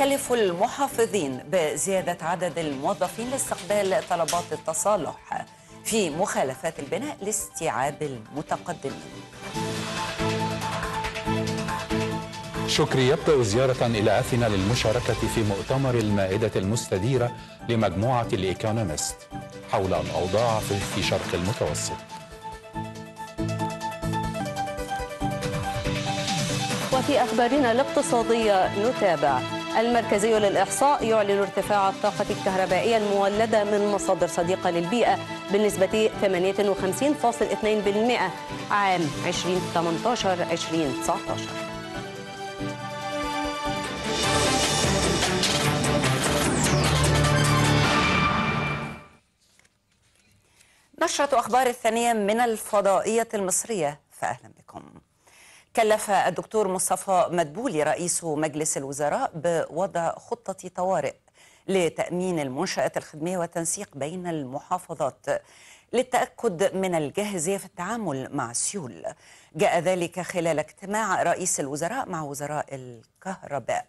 يكلف المحافظين بزيادة عدد الموظفين لاستقبال طلبات التصالح في مخالفات البناء لاستيعاب المتقدمين شكري يبدأ زيارة إلى أثينا للمشاركة في مؤتمر المائدة المستديرة لمجموعة الإيكونومست حول الأوضاع في شرق المتوسط وفي أخبارنا الاقتصادية نتابع المركزي للإحصاء يعلن ارتفاع الطاقة الكهربائية المولدة من مصادر صديقة للبيئة بنسبة 58.2% عام 2018-2019 نشرة أخبار الثانية من الفضائية المصرية فأهلا بكم كلف الدكتور مصطفى مدبولي رئيس مجلس الوزراء بوضع خطة طوارئ لتأمين المنشآت الخدمية والتنسيق بين المحافظات للتأكد من الجاهزية في التعامل مع السيول جاء ذلك خلال اجتماع رئيس الوزراء مع وزراء الكهرباء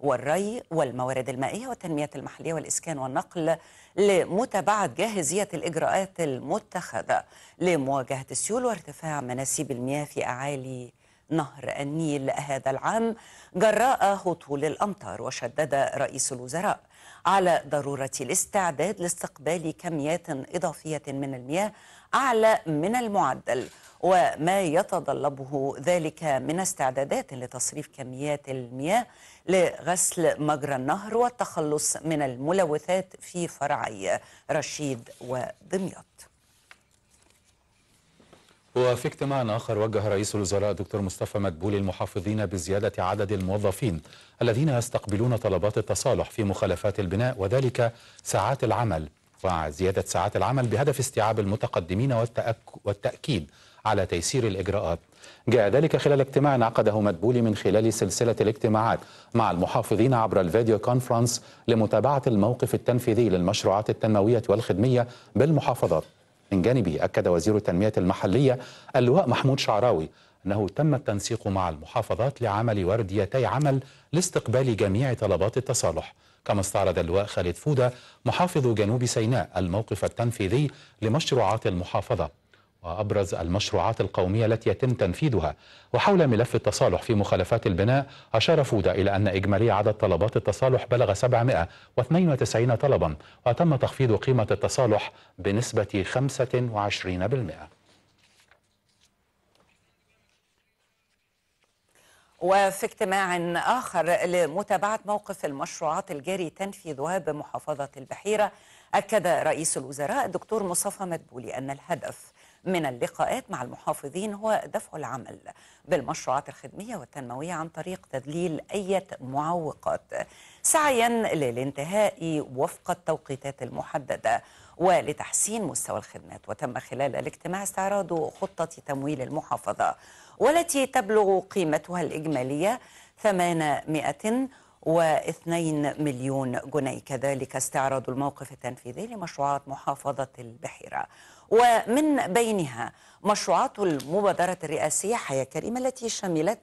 والري والموارد المائية والتنمية المحلية والإسكان والنقل لمتابعة جاهزية الإجراءات المتخذة لمواجهة السيول وارتفاع مناسيب المياه في أعالي نهر النيل هذا العام جراء هطول الأمطار وشدد رئيس الوزراء على ضرورة الاستعداد لاستقبال كميات إضافية من المياه أعلى من المعدل وما يتطلبه ذلك من استعدادات لتصريف كميات المياه لغسل مجرى النهر والتخلص من الملوثات في فرعي رشيد ودمياط وفي اجتماع آخر وجه رئيس الوزراء دكتور مصطفى مدبولي المحافظين بزيادة عدد الموظفين الذين يستقبلون طلبات التصالح في مخالفات البناء وذلك ساعات العمل وزيادة ساعات العمل بهدف استيعاب المتقدمين والتأك والتأكيد على تيسير الإجراءات جاء ذلك خلال اجتماع عقده مدبولي من خلال سلسلة الاجتماعات مع المحافظين عبر الفيديو كونفرنس لمتابعة الموقف التنفيذي للمشروعات التنموية والخدمية بالمحافظات من جانبه أكد وزير التنمية المحلية اللواء محمود شعراوي أنه تم التنسيق مع المحافظات لعمل ورديتي عمل لاستقبال جميع طلبات التصالح كما استعرض اللواء خالد فودة محافظ جنوب سيناء الموقف التنفيذي لمشروعات المحافظة وأبرز المشروعات القومية التي يتم تنفيذها وحول ملف التصالح في مخالفات البناء أشار فودة إلى أن إجمالي عدد طلبات التصالح بلغ 792 طلبا وتم تخفيض قيمة التصالح بنسبة 25% وفي اجتماع آخر لمتابعة موقف المشروعات الجاري تنفيذها بمحافظة البحيرة أكد رئيس الوزراء الدكتور مصطفى مدبولي أن الهدف من اللقاءات مع المحافظين هو دفع العمل بالمشروعات الخدمية والتنموية عن طريق تذليل أي معوقات سعيا للانتهاء وفق التوقيتات المحددة ولتحسين مستوى الخدمات وتم خلال الاجتماع استعراض خطة تمويل المحافظة والتي تبلغ قيمتها الإجمالية 800 و2 مليون جنيه كذلك استعراض الموقف التنفيذي لمشروعات محافظة البحيرة ومن بينها مشروعات المبادرة الرئاسية حياة كريمة التي شملت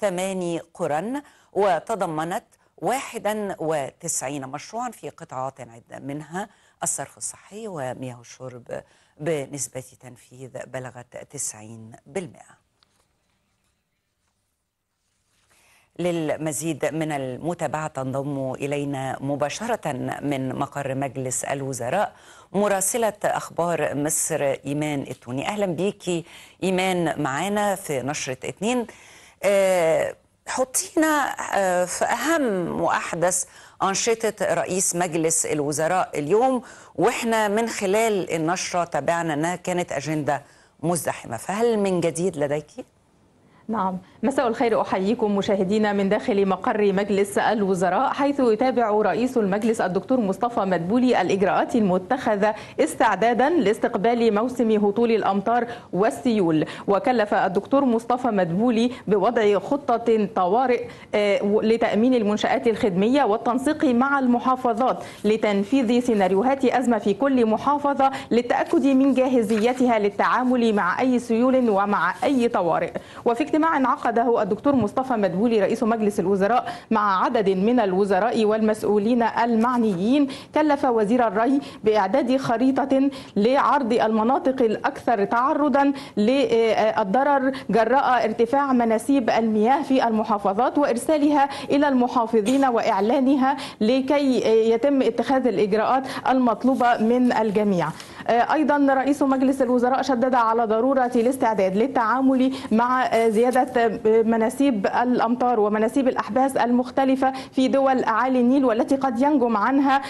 ثماني قرى وتضمنت 91 مشروعا في قطاعات عدة منها الصرف الصحي ومياه الشرب بنسبة تنفيذ بلغت 90% للمزيد من المتابعة تنضم إلينا مباشرة من مقر مجلس الوزراء مراسلة أخبار مصر إيمان التوني أهلا بيكي إيمان معانا في نشرة اتنين آه، حطينا آه، في أهم وأحدث أنشطة رئيس مجلس الوزراء اليوم وإحنا من خلال النشرة تابعنا أنها كانت أجندة مزدحمة فهل من جديد لديكِ؟ نعم مساء الخير أحييكم مشاهدينا من داخل مقر مجلس الوزراء حيث يتابع رئيس المجلس الدكتور مصطفى مدبولي الإجراءات المتخذة استعدادا لاستقبال موسم هطول الأمطار والسيول وكلف الدكتور مصطفى مدبولي بوضع خطة طوارئ آه، لتأمين المنشآت الخدمية والتنسيق مع المحافظات لتنفيذ سيناريوهات أزمة في كل محافظة للتأكد من جاهزيتها للتعامل مع أي سيول ومع أي طوارئ وفي اجتماع عقده الدكتور مصطفى مدبولي رئيس مجلس الوزراء مع عدد من الوزراء والمسؤولين المعنيين كلف وزير الري بإعداد خريطة لعرض المناطق الأكثر تعرضا للضرر جراء ارتفاع مناسيب المياه في المحافظات وإرسالها إلى المحافظين وإعلانها لكي يتم اتخاذ الإجراءات المطلوبة من الجميع آه، أيضا رئيس مجلس الوزراء شدد على ضرورة الاستعداد للتعامل مع آه، زيادة آه، مناسيب الأمطار ومناسيب الأحباس المختلفة في دول أعالي النيل والتي قد ينجم عنها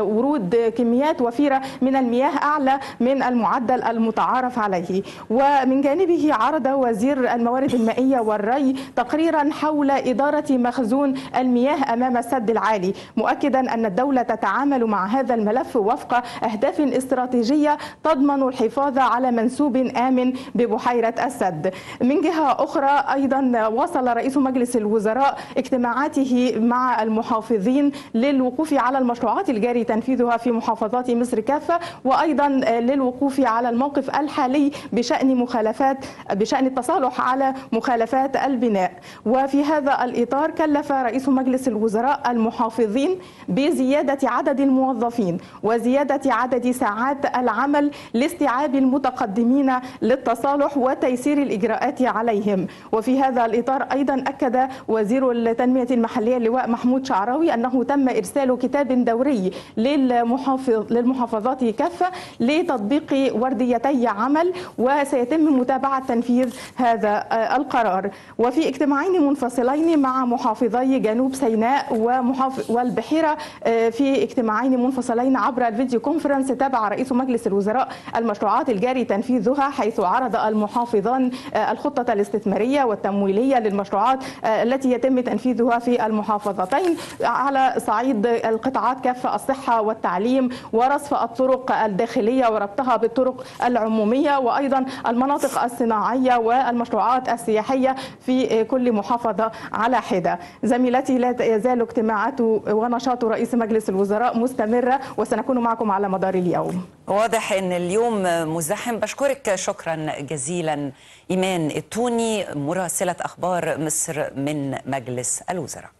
ورود كميات وفيرة من المياه أعلى من المعدل المتعارف عليه ومن جانبه عرض وزير الموارد المائية والري تقريرا حول إدارة مخزون المياه أمام السد العالي مؤكدا أن الدولة تتعامل مع هذا الملف وفق أهداف استراتيجية استراتيجية تضمن الحفاظ على منسوب آمن ببحيرة السد من جهة أخرى أيضا وصل رئيس مجلس الوزراء اجتماعاته مع المحافظين للوقوف على المشروعات الجاري تنفيذها في محافظات مصر كافة وأيضا للوقوف على الموقف الحالي بشأن مخالفات بشأن التصالح على مخالفات البناء وفي هذا الإطار كلف رئيس مجلس الوزراء المحافظين بزيادة عدد الموظفين وزيادة عدد ساعات إعادة العمل لاستيعاب المتقدمين للتصالح وتيسير الإجراءات عليهم وفي هذا الإطار أيضا أكد وزير التنمية المحلية اللواء محمود شعراوي أنه تم إرسال كتاب دوري للمحافظ للمحافظات كافة لتطبيق ورديتي عمل وسيتم متابعة تنفيذ هذا القرار وفي اجتماعين منفصلين مع محافظي جنوب سيناء ومحافظ والبحيرة آه، في اجتماعين منفصلين عبر الفيديو كونفرنس تابع رئيس رئيس مجلس الوزراء المشروعات الجاري تنفيذها حيث عرض المحافظان آه، الخطة الاستثمارية والتمويلية للمشروعات آه، التي يتم تنفيذها في المحافظتين على صعيد القطاعات كافة الصحة والتعليم ورصف الطرق الداخلية وربطها بالطرق العمومية وأيضا المناطق الصناعية والمشروعات السياحية في آه، كل محافظة على حدة زميلتي لا يزال اجتماعات ونشاط رئيس مجلس الوزراء مستمرة وسنكون معكم على مدار اليوم واضح ان اليوم مزدحم بشكرك شكرا جزيلا ايمان التوني مراسله اخبار مصر من مجلس الوزراء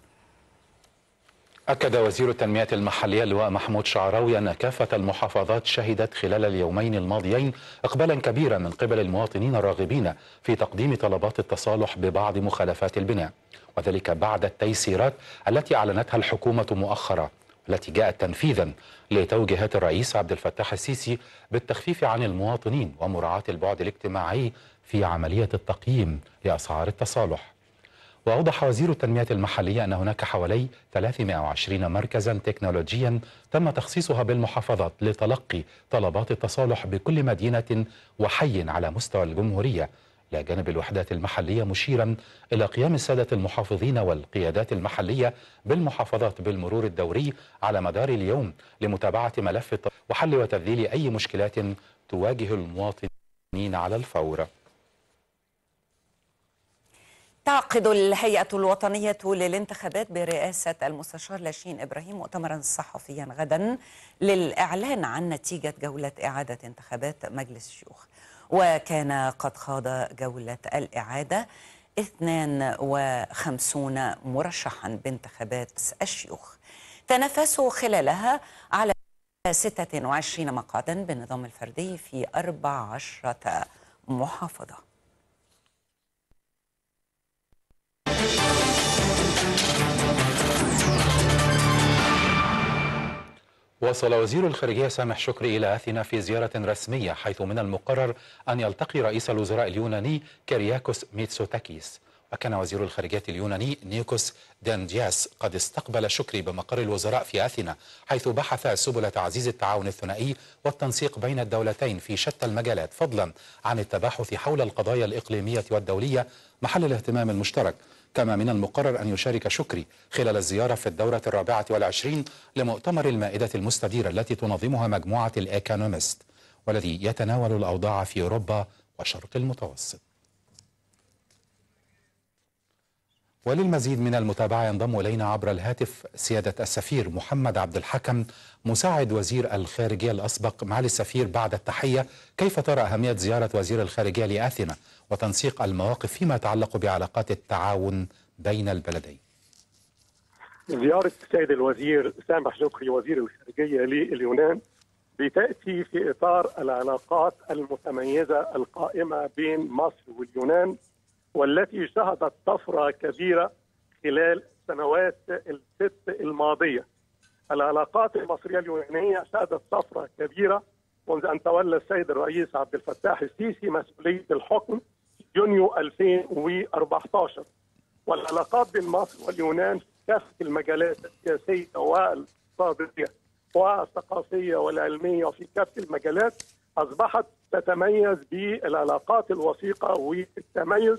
أكد وزير التنمية المحلية اللواء محمود شعراوي أن كافة المحافظات شهدت خلال اليومين الماضيين إقبالا كبيرا من قبل المواطنين الراغبين في تقديم طلبات التصالح ببعض مخالفات البناء وذلك بعد التيسيرات التي أعلنتها الحكومة مؤخرا التي جاءت تنفيذا لتوجيهات الرئيس عبد الفتاح السيسي بالتخفيف عن المواطنين ومراعاة البعد الاجتماعي في عملية التقييم لأسعار التصالح وأوضح وزير التنمية المحلية أن هناك حوالي 320 مركزا تكنولوجيا تم تخصيصها بالمحافظات لتلقي طلبات التصالح بكل مدينة وحي على مستوى الجمهورية إلى جانب الوحدات المحلية مشيرا إلى قيام السادة المحافظين والقيادات المحلية بالمحافظات بالمرور الدوري على مدار اليوم لمتابعة ملف وحل وتذليل أي مشكلات تواجه المواطنين على الفور تعقد الهيئة الوطنية للانتخابات برئاسة المستشار لاشين إبراهيم مؤتمرا صحفيا غدا للإعلان عن نتيجة جولة إعادة انتخابات مجلس الشيوخ وكان قد خاض جولة الإعادة 52 مرشحا بانتخابات الشيوخ تنافسوا خلالها على 26 مقعدا بالنظام الفردي في 14 محافظة وصل وزير الخارجية سامح شكري إلى أثينا في زيارة رسمية حيث من المقرر أن يلتقي رئيس الوزراء اليوناني كرياكوس ميتسوتاكيس وكان وزير الخارجية اليوناني نيكوس دانجياس قد استقبل شكري بمقر الوزراء في أثينا حيث بحث سبل تعزيز التعاون الثنائي والتنسيق بين الدولتين في شتى المجالات فضلا عن التباحث حول القضايا الإقليمية والدولية محل الاهتمام المشترك كما من المقرر أن يشارك شكري خلال الزيارة في الدورة الرابعة والعشرين لمؤتمر المائدة المستديرة التي تنظمها مجموعة الإيكونومست والذي يتناول الأوضاع في أوروبا وشرق المتوسط وللمزيد من المتابعة ينضم إلينا عبر الهاتف سيادة السفير محمد عبد الحكم مساعد وزير الخارجية الأسبق معالي السفير بعد التحية كيف ترى أهمية زيارة وزير الخارجية لأثينا وتنسيق المواقف فيما يتعلق بعلاقات التعاون بين البلدين زيارة السيد الوزير سامح جوكري وزير الخارجية لليونان بتأتي في إطار العلاقات المتميزة القائمة بين مصر واليونان والتي شهدت طفرة كبيرة خلال السنوات الست الماضية العلاقات المصرية اليونانية شهدت طفرة كبيرة منذ أن تولى السيد الرئيس عبد الفتاح السيسي مسؤولية الحكم يونيو 2014 والعلاقات بين مصر واليونان في كافة المجالات السياسية والاقتصادية والثقافية والعلمية وفي كافة المجالات أصبحت تتميز بالعلاقات الوثيقة والتميز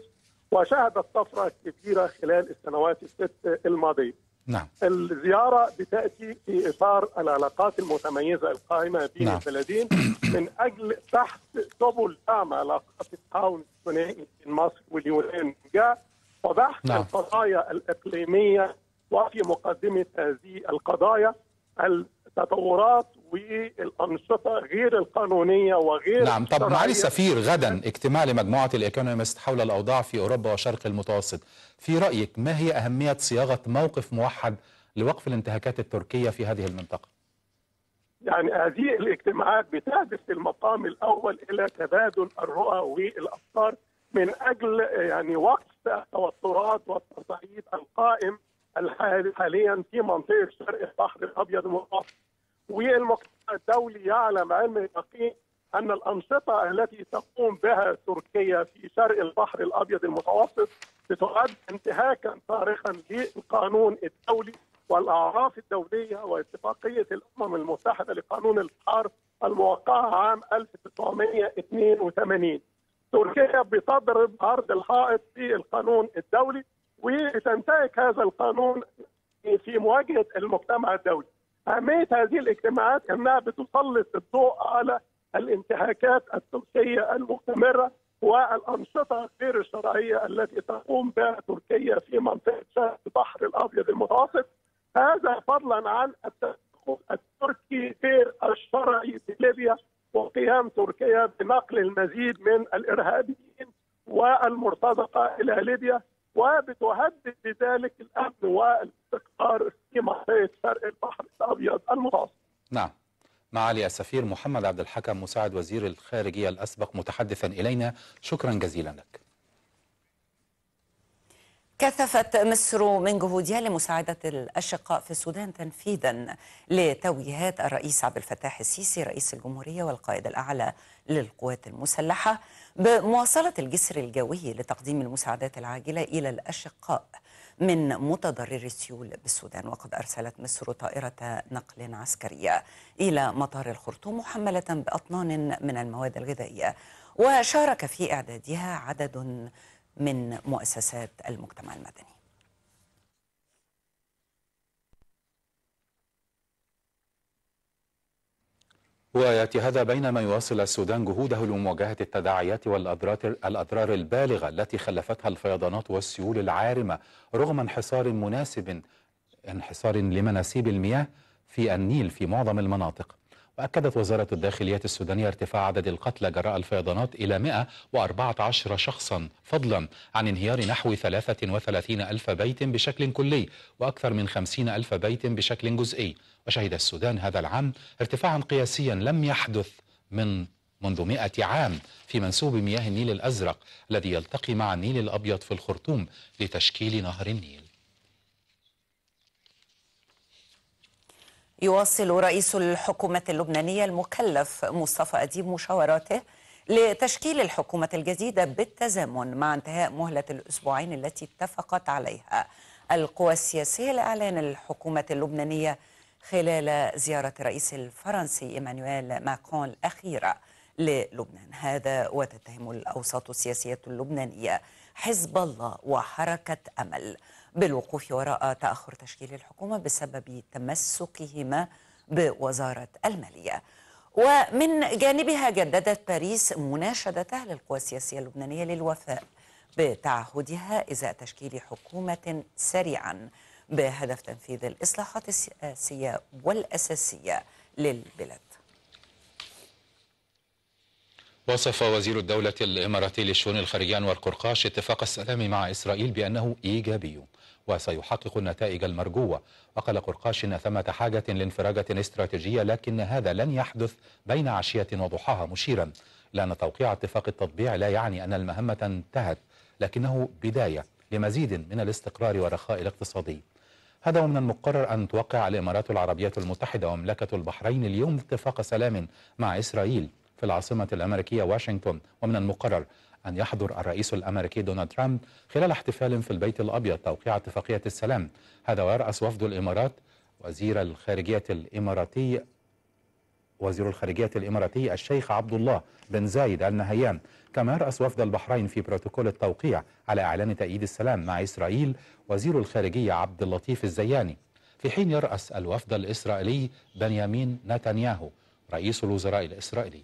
وشهدت طفرة كبيرة خلال السنوات الست الماضية نعم. الزيارة بتأتي في إطار العلاقات المتميزة القائمة بين نعم. البلدين من أجل بحث سبل دعم علاقات التعاون الثنائي بين مصر واليونان وبحث نعم. القضايا الإقليمية وفي مقدمة هذه القضايا التطورات والانشطه غير القانونيه وغير نعم طب معالي السفير غدا اجتماع لمجموعه الايكونومست حول الاوضاع في اوروبا وشرق المتوسط في رايك ما هي اهميه صياغه موقف موحد لوقف الانتهاكات التركيه في هذه المنطقه يعني هذه الاجتماعات بتهدف في المقام الاول الى تبادل الرؤى والافكار من اجل يعني وقف التوترات والتصعيد القائم حاليا في منطقه شرق البحر الابيض المتوسط والمجتمع الدولي يعلم علم اليقين ان الانشطه التي تقوم بها تركيا في شرق البحر الابيض المتوسط بتعد انتهاكا صارخا للقانون الدولي والاعراف الدوليه واتفاقيه الامم المتحده لقانون البحار الموقعه عام 1982 تركيا بتضرب عرض الحائط في القانون الدولي وتنتهك هذا القانون في مواجهه المجتمع الدولي أهمية هذه الاجتماعات أنها بتسلط الضوء على الانتهاكات التركية المستمرة والأنشطة غير الشرعية التي تقوم بها تركيا في منطقة شرق البحر الأبيض المتوسط هذا فضلا عن التدخل التركي غير الشرعي في ليبيا وقيام تركيا بنقل المزيد من الإرهابيين والمرتزقة إلى ليبيا وبتهدد بذلك الأمن والاستقرار في منطقة شرق المتوسط نعم معالي السفير محمد عبد الحكم مساعد وزير الخارجية الأسبق متحدثا إلينا شكرا جزيلا لك كثفت مصر من جهودها لمساعدة الأشقاء في السودان تنفيذا لتوجيهات الرئيس عبد الفتاح السيسي رئيس الجمهورية والقائد الأعلى للقوات المسلحة بمواصلة الجسر الجوي لتقديم المساعدات العاجلة إلى الأشقاء من متضرري السيول بالسودان وقد أرسلت مصر طائرة نقل عسكرية إلى مطار الخرطوم محملة بأطنان من المواد الغذائية وشارك في إعدادها عدد من مؤسسات المجتمع المدني وياتي هذا بينما يواصل السودان جهوده لمواجهه التداعيات والاضرار البالغه التي خلفتها الفيضانات والسيول العارمه رغم انحصار مناسب انحصار لمناسيب المياه في النيل في معظم المناطق. وأكدت وزارة الداخلية السودانية ارتفاع عدد القتلى جراء الفيضانات إلى 114 شخصا فضلا عن انهيار نحو 33 ألف بيت بشكل كلي وأكثر من 50 ألف بيت بشكل جزئي وشهد السودان هذا العام ارتفاعا قياسيا لم يحدث من منذ مئة عام في منسوب مياه النيل الأزرق الذي يلتقي مع النيل الأبيض في الخرطوم لتشكيل نهر النيل يواصل رئيس الحكومة اللبنانية المكلف مصطفى أديب مشاوراته لتشكيل الحكومة الجديدة بالتزامن مع انتهاء مهلة الأسبوعين التي اتفقت عليها القوى السياسية لإعلان الحكومة اللبنانية خلال زيارة الرئيس الفرنسي إيمانويل ماكرون الأخيرة للبنان هذا وتتهم الأوساط السياسية اللبنانية حزب الله وحركة أمل بالوقوف وراء تأخر تشكيل الحكومة بسبب تمسكهما بوزارة المالية ومن جانبها جددت باريس مناشدتها للقوى السياسية اللبنانية للوفاء بتعهدها إزاء تشكيل حكومة سريعا بهدف تنفيذ الإصلاحات السياسية والأساسية للبلاد وصف وزير الدولة الإماراتي للشؤون الخارجية أنور قرقاش اتفاق السلام مع إسرائيل بأنه إيجابي وسيحقق النتائج المرجوة وقال قرقاش إن ثمة حاجة لانفراجة استراتيجية لكن هذا لن يحدث بين عشية وضحاها مشيرا لأن توقيع اتفاق التطبيع لا يعني أن المهمة انتهت لكنه بداية لمزيد من الاستقرار والرخاء الاقتصادي هذا ومن المقرر أن توقع الإمارات العربية المتحدة ومملكة البحرين اليوم اتفاق سلام مع إسرائيل في العاصمة الأمريكية واشنطن ومن المقرر أن يحضر الرئيس الأمريكي دونالد ترامب خلال احتفال في البيت الأبيض توقيع اتفاقية السلام هذا ويرأس وفد الإمارات وزير الخارجية الإماراتي وزير الخارجية الإماراتي الشيخ عبد الله بن زايد النهيان كما رأس وفد البحرين في بروتوكول التوقيع على إعلان تأييد السلام مع إسرائيل وزير الخارجية عبد اللطيف الزياني في حين يرأس الوفد الإسرائيلي بنيامين نتنياهو رئيس الوزراء الإسرائيلي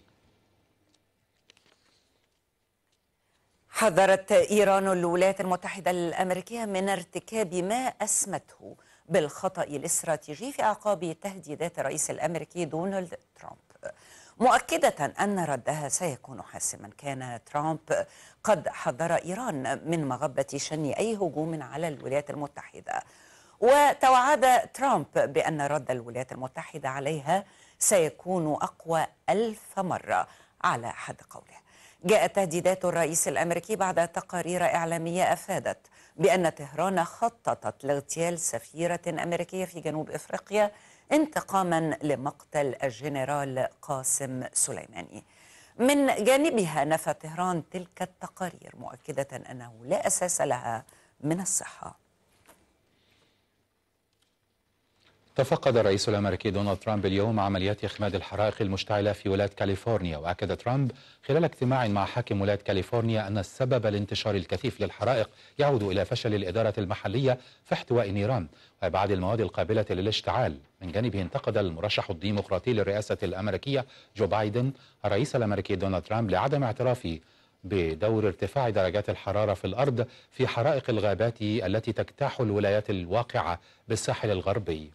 حذرت إيران الولايات المتحدة الأمريكية من ارتكاب ما أسمته بالخطأ الاستراتيجي في أعقاب تهديدات الرئيس الأمريكي دونالد ترامب مؤكدة أن ردها سيكون حاسما كان ترامب قد حذر إيران من مغبة شن أي هجوم على الولايات المتحدة وتوعد ترامب بأن رد الولايات المتحدة عليها سيكون أقوى ألف مرة على حد قوله جاءت تهديدات الرئيس الأمريكي بعد تقارير إعلامية أفادت بأن طهران خططت لاغتيال سفيرة أمريكية في جنوب إفريقيا انتقاما لمقتل الجنرال قاسم سليماني من جانبها نفى طهران تلك التقارير مؤكدة أنه لا أساس لها من الصحة تفقد الرئيس الامريكي دونالد ترامب اليوم عمليات اخماد الحرائق المشتعله في ولايه كاليفورنيا واكد ترامب خلال اجتماع مع حاكم ولايه كاليفورنيا ان السبب لانتشار الكثيف للحرائق يعود الى فشل الاداره المحليه في احتواء نيران وابعاد المواد القابله للاشتعال من جانبه انتقد المرشح الديمقراطي للرئاسه الامريكيه جو بايدن الرئيس الامريكي دونالد ترامب لعدم اعترافه بدور ارتفاع درجات الحرارة في الأرض في حرائق الغابات التي تجتاح الولايات الواقعة بالساحل الغربي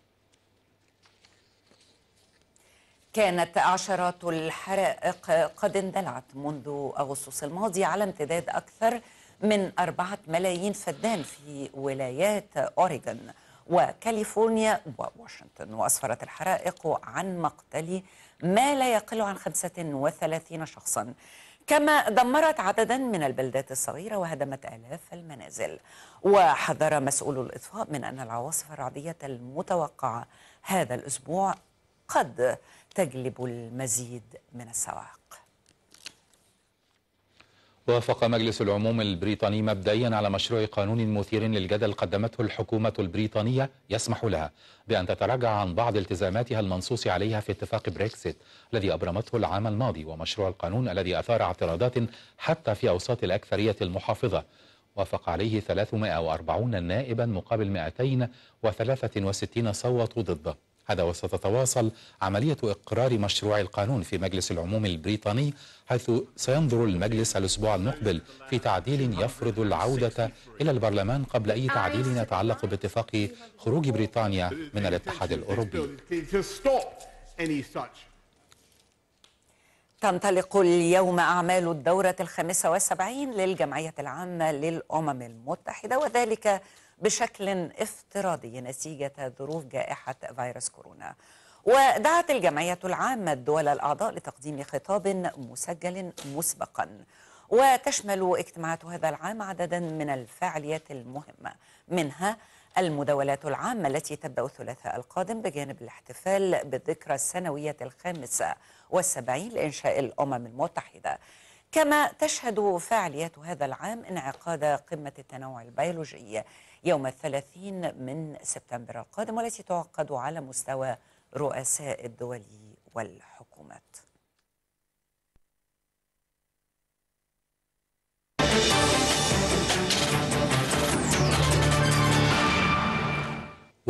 كانت عشرات الحرائق قد اندلعت منذ أغسطس الماضي على امتداد أكثر من أربعة ملايين فدان في ولايات أوريغون وكاليفورنيا وواشنطن وأسفرت الحرائق عن مقتل ما لا يقل عن 35 شخصاً كما دمرت عددا من البلدات الصغيرة وهدمت آلاف المنازل وحذر مسؤول الإطفاء من أن العواصف الرعدية المتوقعة هذا الأسبوع قد تجلب المزيد من السواق وافق مجلس العموم البريطاني مبدئيا على مشروع قانون مثير للجدل قدمته الحكومة البريطانية يسمح لها بأن تتراجع عن بعض التزاماتها المنصوص عليها في اتفاق بريكسيت الذي أبرمته العام الماضي ومشروع القانون الذي أثار اعتراضات حتى في أوساط الأكثرية المحافظة وافق عليه 340 نائبا مقابل 263 صوتوا ضده هذا وستتواصل عملية إقرار مشروع القانون في مجلس العموم البريطاني حيث سينظر المجلس الأسبوع المقبل في تعديل يفرض العودة إلى البرلمان قبل أي تعديل يتعلق باتفاق خروج بريطانيا من الاتحاد الأوروبي تنطلق اليوم أعمال الدورة الخامسة والسبعين للجمعية العامة للأمم المتحدة وذلك بشكل افتراضي نتيجة ظروف جائحة فيروس كورونا ودعت الجمعية العامة الدول الأعضاء لتقديم خطاب مسجل مسبقا وتشمل اجتماعات هذا العام عددا من الفعاليات المهمة منها المداولات العامة التي تبدأ الثلاثاء القادم بجانب الاحتفال بالذكرى السنوية الخامسة والسبعين لإنشاء الأمم المتحدة كما تشهد فعاليات هذا العام انعقاد قمة التنوع البيولوجي يوم الثلاثين من سبتمبر القادم والتي تعقد على مستوى رؤساء الدول والحكومات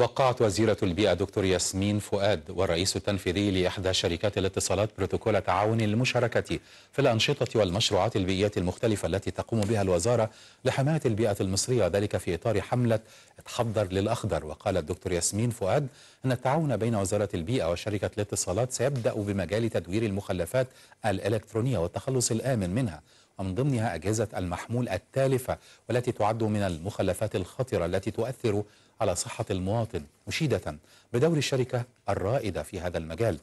وقعت وزيرة البيئة دكتور ياسمين فؤاد والرئيس التنفيذي لإحدى شركات الاتصالات بروتوكول تعاون المشاركة في الأنشطة والمشروعات البيئية المختلفة التي تقوم بها الوزارة لحماية البيئة المصرية ذلك في إطار حملة اتحضر للأخضر وقال الدكتور ياسمين فؤاد أن التعاون بين وزارة البيئة وشركة الاتصالات سيبدأ بمجال تدوير المخلفات الإلكترونية والتخلص الآمن منها ومن ضمنها أجهزة المحمول التالفة والتي تعد من المخلفات الخطرة التي تؤثر على صحة المواطن مشيدة بدور الشركة الرائدة في هذا المجال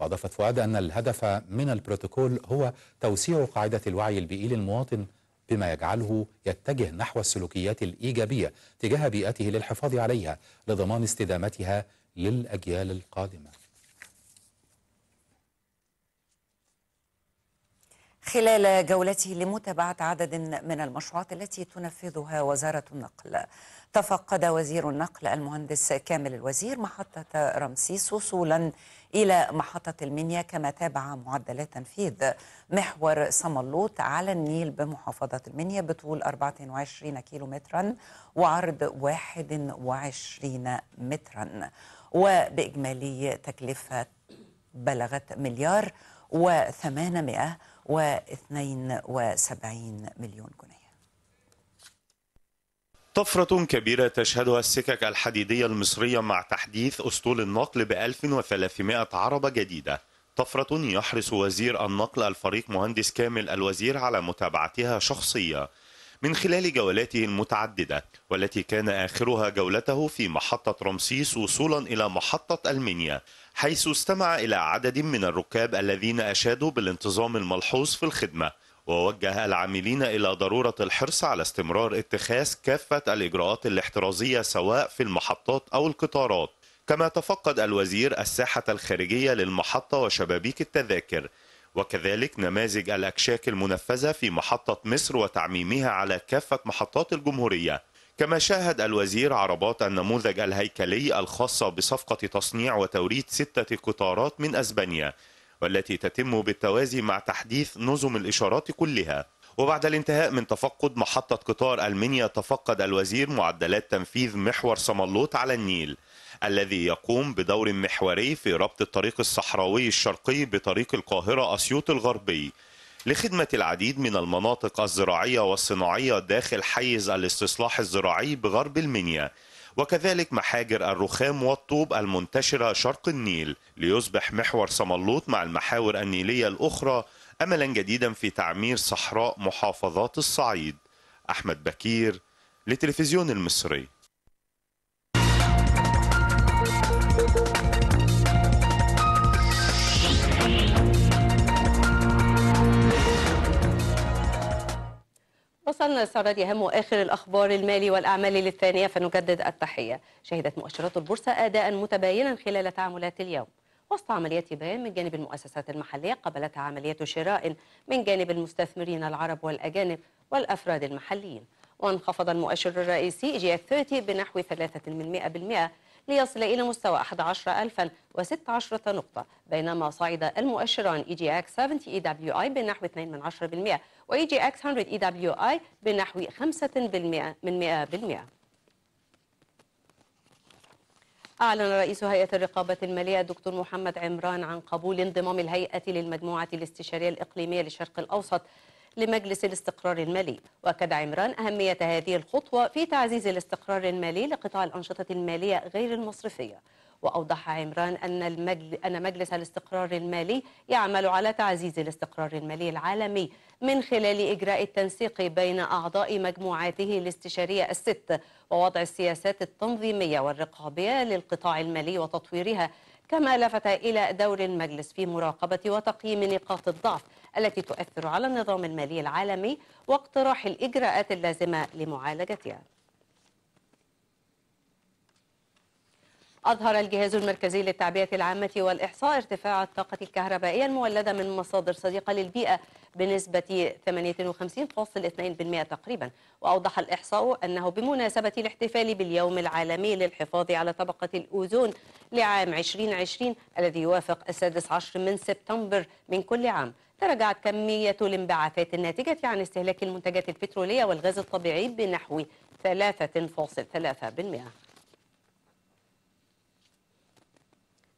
وأضافت فؤاد أن الهدف من البروتوكول هو توسيع قاعدة الوعي البيئي للمواطن بما يجعله يتجه نحو السلوكيات الإيجابية تجاه بيئته للحفاظ عليها لضمان استدامتها للأجيال القادمة خلال جولته لمتابعة عدد من المشروعات التي تنفذها وزارة النقل تفقد وزير النقل المهندس كامل الوزير محطة رمسيس وصولا إلى محطة المنيا كما تابع معدلات تنفيذ محور صملوط على النيل بمحافظة المنيا بطول 24 كيلومترا وعرض 21 مترا وبإجمالي تكلفة بلغت مليار و800 و 72 مليون جنيه طفرة كبيرة تشهدها السكك الحديدية المصرية مع تحديث أسطول النقل ب 1300 عربة جديدة طفرة يحرص وزير النقل الفريق مهندس كامل الوزير على متابعتها شخصيا من خلال جولاته المتعددة والتي كان آخرها جولته في محطة رمسيس وصولا إلى محطة ألمنيا حيث استمع إلى عدد من الركاب الذين أشادوا بالانتظام الملحوظ في الخدمة ووجه العاملين إلى ضرورة الحرص على استمرار اتخاذ كافة الإجراءات الاحترازية سواء في المحطات أو القطارات كما تفقد الوزير الساحة الخارجية للمحطة وشبابيك التذاكر وكذلك نماذج الأكشاك المنفذة في محطة مصر وتعميمها على كافة محطات الجمهورية كما شاهد الوزير عربات النموذج الهيكلي الخاصة بصفقة تصنيع وتوريد ستة قطارات من أسبانيا والتي تتم بالتوازي مع تحديث نظم الإشارات كلها وبعد الانتهاء من تفقد محطة قطار ألمنيا تفقد الوزير معدلات تنفيذ محور صملوط على النيل الذي يقوم بدور محوري في ربط الطريق الصحراوي الشرقي بطريق القاهرة أسيوط الغربي لخدمة العديد من المناطق الزراعية والصناعية داخل حيز الاستصلاح الزراعي بغرب المنيا وكذلك محاجر الرخام والطوب المنتشرة شرق النيل ليصبح محور سملوط مع المحاور النيلية الأخرى أملا جديدا في تعمير صحراء محافظات الصعيد أحمد بكير لتلفزيون المصري وصلنا لسرد يهم آخر الأخبار المالي والأعمال للثانية فنجدد التحية شهدت مؤشرات البورصة أداء متباينا خلال تعاملات اليوم وسط عمليات بيان من جانب المؤسسات المحلية قبلتها عملية شراء من جانب المستثمرين العرب والأجانب والأفراد المحليين وانخفض المؤشر الرئيسي جي 30 بنحو 3 من 100% ليصل إلى مستوى 11016 نقطة بينما صعد المؤشران إي جي إكس 70 إي دبليو آي بنحو 2 من 10% وإي جي اكس 100 اي دبليو اي بنحو 5% من 100%. أعلن رئيس هيئة الرقابة المالية الدكتور محمد عمران عن قبول انضمام الهيئة للمجموعة الاستشارية الإقليمية للشرق الأوسط لمجلس الاستقرار المالي وأكد عمران أهمية هذه الخطوة في تعزيز الاستقرار المالي لقطاع الأنشطة المالية غير المصرفية وأوضح عمران أن, أن مجلس الاستقرار المالي يعمل على تعزيز الاستقرار المالي العالمي من خلال إجراء التنسيق بين أعضاء مجموعاته الاستشارية الست ووضع السياسات التنظيمية والرقابية للقطاع المالي وتطويرها كما لفت إلى دور المجلس في مراقبة وتقييم نقاط الضعف التي تؤثر على النظام المالي العالمي واقتراح الإجراءات اللازمة لمعالجتها أظهر الجهاز المركزي للتعبئة العامة والإحصاء ارتفاع الطاقة الكهربائية المولدة من مصادر صديقة للبيئة بنسبة 58.2% تقريبا وأوضح الإحصاء أنه بمناسبة الاحتفال باليوم العالمي للحفاظ على طبقة الأوزون لعام 2020 الذي يوافق السادس عشر من سبتمبر من كل عام تراجعت كمية الانبعاثات الناتجة عن استهلاك المنتجات البترولية والغاز الطبيعي بنحو 3.3%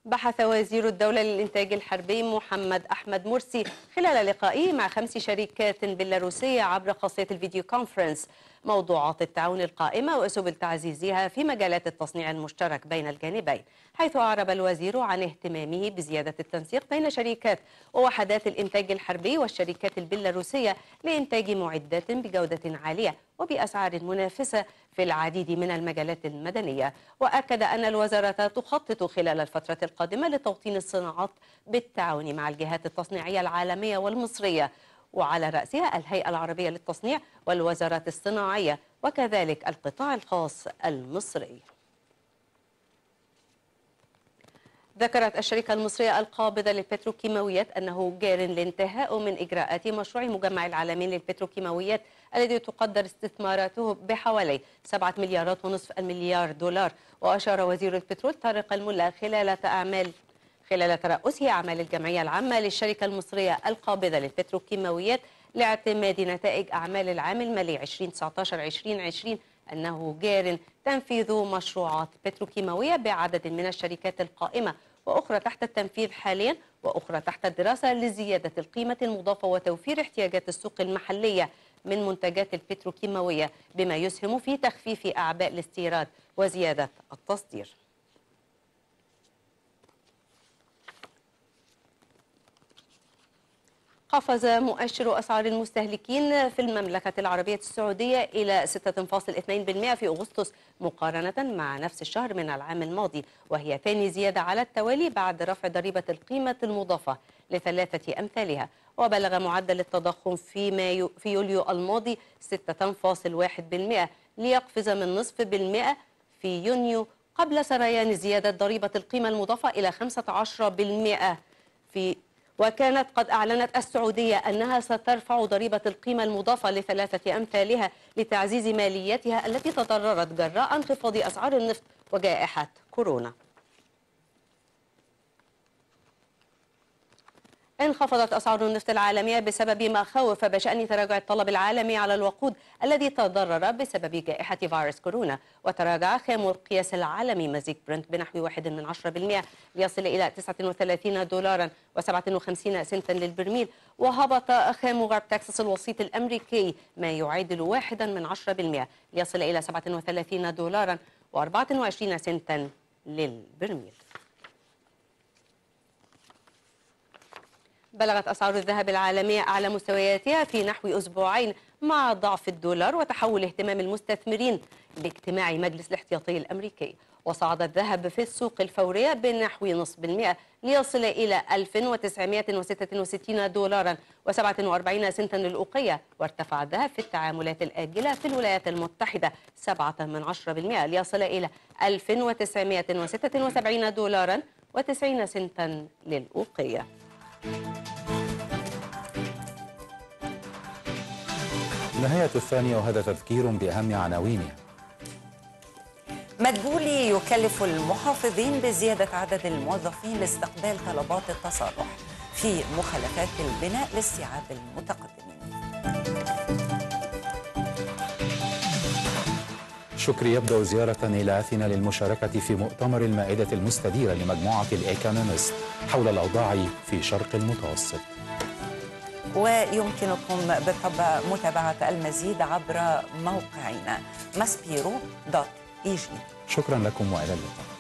بحث وزير الدولة للإنتاج الحربي محمد أحمد مرسي خلال لقائه مع خمس شركات بيلاروسية عبر خاصية الفيديو كونفرنس موضوعات التعاون القائمة وسبل تعزيزها في مجالات التصنيع المشترك بين الجانبين حيث أعرب الوزير عن اهتمامه بزيادة التنسيق بين شركات ووحدات الإنتاج الحربي والشركات البيلاروسية لإنتاج معدات بجودة عالية وبأسعار منافسة في العديد من المجالات المدنية وأكد أن الوزارة تخطط خلال الفترة القادمة لتوطين الصناعات بالتعاون مع الجهات التصنيعية العالمية والمصرية وعلى رأسها الهيئة العربية للتصنيع والوزارات الصناعية وكذلك القطاع الخاص المصري ذكرت الشركة المصرية القابضة للبتروكيماويات أنه جار لانتهاء من إجراءات مشروع مجمع العالمين للبتروكيماويات الذي تقدر استثماراته بحوالي 7 مليارات ونصف المليار دولار وأشار وزير البترول طارق الملا خلال أعمال خلال ترأسه أعمال الجمعية العامة للشركة المصرية القابضة للبتروكيماويات لاعتماد نتائج أعمال العام المالي 2019 2020 أنه جار تنفيذ مشروعات بتروكيماوية بعدد من الشركات القائمة وأخرى تحت التنفيذ حاليا وأخرى تحت الدراسة لزيادة القيمة المضافة وتوفير احتياجات السوق المحلية من منتجات البتروكيماوية بما يسهم في تخفيف أعباء الاستيراد وزيادة التصدير قفز مؤشر أسعار المستهلكين في المملكة العربية السعودية إلى 6.2% في أغسطس مقارنة مع نفس الشهر من العام الماضي وهي ثاني زيادة على التوالي بعد رفع ضريبة القيمة المضافة لثلاثة أمثالها وبلغ معدل التضخم في, مايو في يوليو الماضي 6.1% ليقفز من نصف بالمئة في يونيو قبل سريان زيادة ضريبة القيمة المضافة إلى 15% في وكانت قد أعلنت السعودية أنها سترفع ضريبة القيمة المضافة لثلاثة أمثالها لتعزيز ماليتها التي تضررت جراء انخفاض أسعار النفط وجائحة كورونا انخفضت أسعار النفط العالمية بسبب مخاوف بشأن تراجع الطلب العالمي على الوقود الذي تضرر بسبب جائحة فيروس كورونا وتراجع خام القياس العالمي مزيج برنت بنحو واحد من عشرة بالمئة ليصل إلى 39 دولارا و57 سنتا للبرميل وهبط خام غرب تكساس الوسيط الأمريكي ما يعادل واحدا من عشرة بالمئة ليصل إلى 37 دولارا و24 سنتا للبرميل بلغت أسعار الذهب العالمية أعلى مستوياتها في نحو أسبوعين مع ضعف الدولار وتحول اهتمام المستثمرين لاجتماع مجلس الاحتياطي الأمريكي وصعد الذهب في السوق الفورية بنحو نصف بالمئة ليصل إلى 1966 دولارا و47 سنتا للأوقية وارتفع الذهب في التعاملات الآجلة في الولايات المتحدة 7 من 10% ليصل إلى 1976 دولارا و90 سنتا للأوقية نهاية الثانية وهذا تذكير بأهم عناوينها مدبولي يكلف المحافظين بزيادة عدد الموظفين لاستقبال طلبات التصالح في مخالفات البناء لاستيعاب المتقدمين شكري يبدأ زيارة إلى أثينا للمشاركة في مؤتمر المائدة المستديرة لمجموعة الإيكونومست حول الأوضاع في شرق المتوسط ويمكنكم بالطبع متابعة المزيد عبر موقعنا جي شكرا لكم وإلى اللقاء